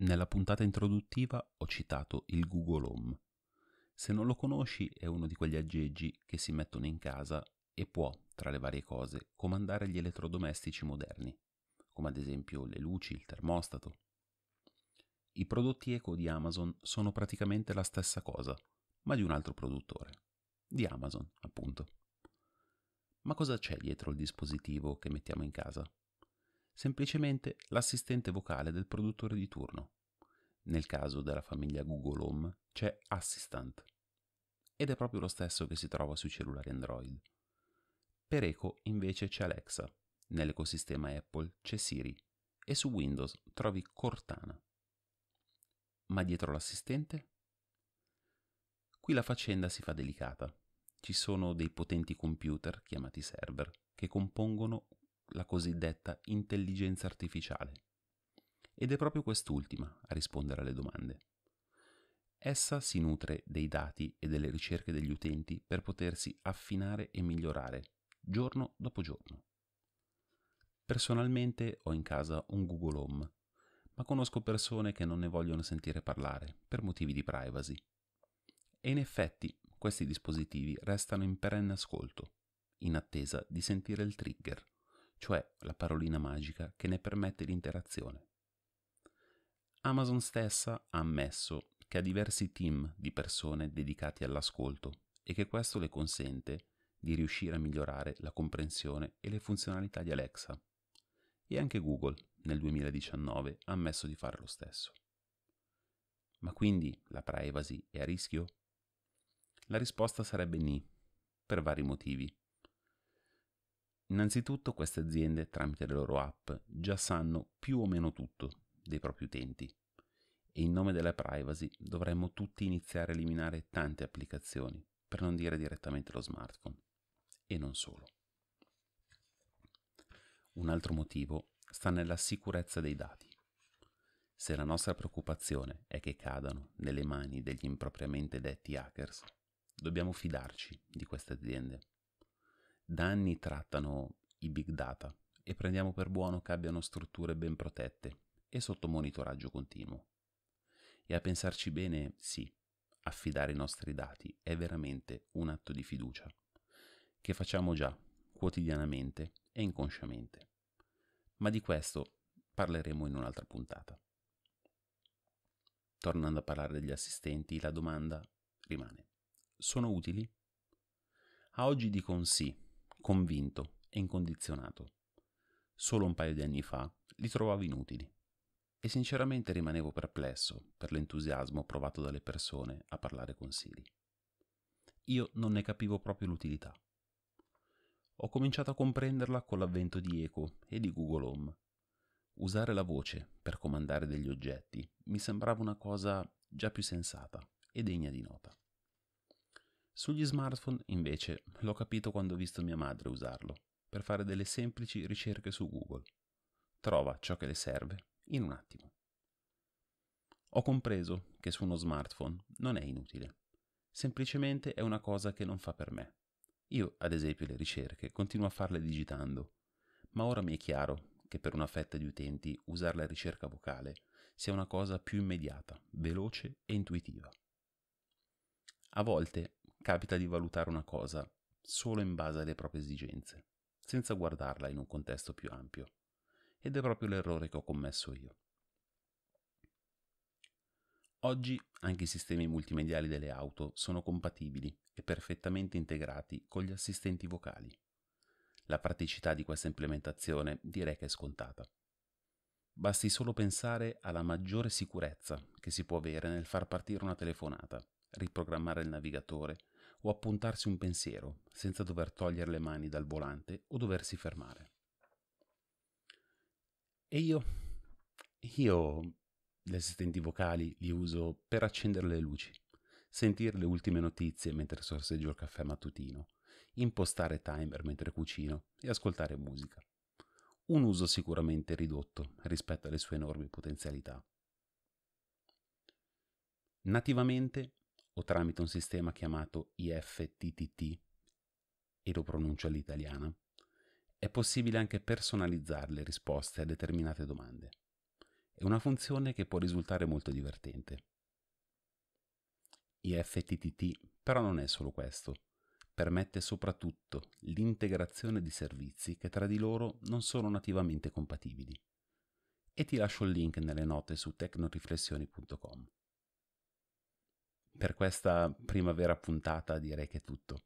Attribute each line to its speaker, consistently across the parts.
Speaker 1: Nella puntata introduttiva ho citato il Google Home. Se non lo conosci è uno di quegli aggeggi che si mettono in casa e può, tra le varie cose, comandare gli elettrodomestici moderni, come ad esempio le luci, il termostato. I prodotti eco di Amazon sono praticamente la stessa cosa, ma di un altro produttore, di Amazon appunto. Ma cosa c'è dietro il dispositivo che mettiamo in casa? semplicemente l'assistente vocale del produttore di turno. Nel caso della famiglia Google Home c'è Assistant. Ed è proprio lo stesso che si trova sui cellulari Android. Per Eco invece c'è Alexa, nell'ecosistema Apple c'è Siri e su Windows trovi Cortana. Ma dietro l'assistente? Qui la faccenda si fa delicata. Ci sono dei potenti computer, chiamati server, che compongono la cosiddetta intelligenza artificiale. Ed è proprio quest'ultima a rispondere alle domande. Essa si nutre dei dati e delle ricerche degli utenti per potersi affinare e migliorare giorno dopo giorno. Personalmente ho in casa un Google Home, ma conosco persone che non ne vogliono sentire parlare per motivi di privacy. E in effetti questi dispositivi restano in perenne ascolto, in attesa di sentire il trigger cioè la parolina magica che ne permette l'interazione. Amazon stessa ha ammesso che ha diversi team di persone dedicati all'ascolto e che questo le consente di riuscire a migliorare la comprensione e le funzionalità di Alexa. E anche Google nel 2019 ha ammesso di fare lo stesso. Ma quindi la privacy è a rischio? La risposta sarebbe ni, per vari motivi. Innanzitutto queste aziende tramite le loro app già sanno più o meno tutto dei propri utenti e in nome della privacy dovremmo tutti iniziare a eliminare tante applicazioni, per non dire direttamente lo smartphone, e non solo. Un altro motivo sta nella sicurezza dei dati. Se la nostra preoccupazione è che cadano nelle mani degli impropriamente detti hackers, dobbiamo fidarci di queste aziende da anni trattano i big data e prendiamo per buono che abbiano strutture ben protette e sotto monitoraggio continuo. E a pensarci bene, sì, affidare i nostri dati è veramente un atto di fiducia, che facciamo già quotidianamente e inconsciamente. Ma di questo parleremo in un'altra puntata. Tornando a parlare degli assistenti, la domanda rimane. Sono utili? A oggi dico un sì, convinto e incondizionato. Solo un paio di anni fa li trovavo inutili. E sinceramente rimanevo perplesso per l'entusiasmo provato dalle persone a parlare con Siri. Io non ne capivo proprio l'utilità. Ho cominciato a comprenderla con l'avvento di Eco e di Google Home. Usare la voce per comandare degli oggetti mi sembrava una cosa già più sensata e degna di nota. Sugli smartphone, invece, l'ho capito quando ho visto mia madre usarlo, per fare delle semplici ricerche su Google. Trova ciò che le serve in un attimo. Ho compreso che su uno smartphone non è inutile. Semplicemente è una cosa che non fa per me. Io, ad esempio, le ricerche continuo a farle digitando, ma ora mi è chiaro che per una fetta di utenti usare la ricerca vocale sia una cosa più immediata, veloce e intuitiva. A volte capita di valutare una cosa solo in base alle proprie esigenze, senza guardarla in un contesto più ampio. Ed è proprio l'errore che ho commesso io. Oggi anche i sistemi multimediali delle auto sono compatibili e perfettamente integrati con gli assistenti vocali. La praticità di questa implementazione direi che è scontata. Basti solo pensare alla maggiore sicurezza che si può avere nel far partire una telefonata, riprogrammare il navigatore o appuntarsi un pensiero, senza dover togliere le mani dal volante o doversi fermare. E io? Io gli assistenti vocali li uso per accendere le luci, sentire le ultime notizie mentre sorseggio il caffè mattutino, impostare timer mentre cucino e ascoltare musica. Un uso sicuramente ridotto rispetto alle sue enormi potenzialità. Nativamente o tramite un sistema chiamato IFTTT e lo pronuncio all'italiana, è possibile anche personalizzare le risposte a determinate domande. È una funzione che può risultare molto divertente. IFTTT però non è solo questo, permette soprattutto l'integrazione di servizi che tra di loro non sono nativamente compatibili. E ti lascio il link nelle note su tecnoriflessioni.com. Per questa primavera puntata direi che è tutto.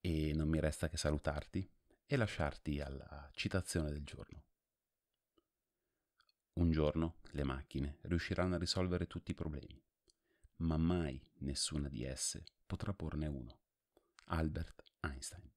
Speaker 1: E non mi resta che salutarti e lasciarti alla citazione del giorno. Un giorno le macchine riusciranno a risolvere tutti i problemi, ma mai nessuna di esse potrà porne uno. Albert Einstein.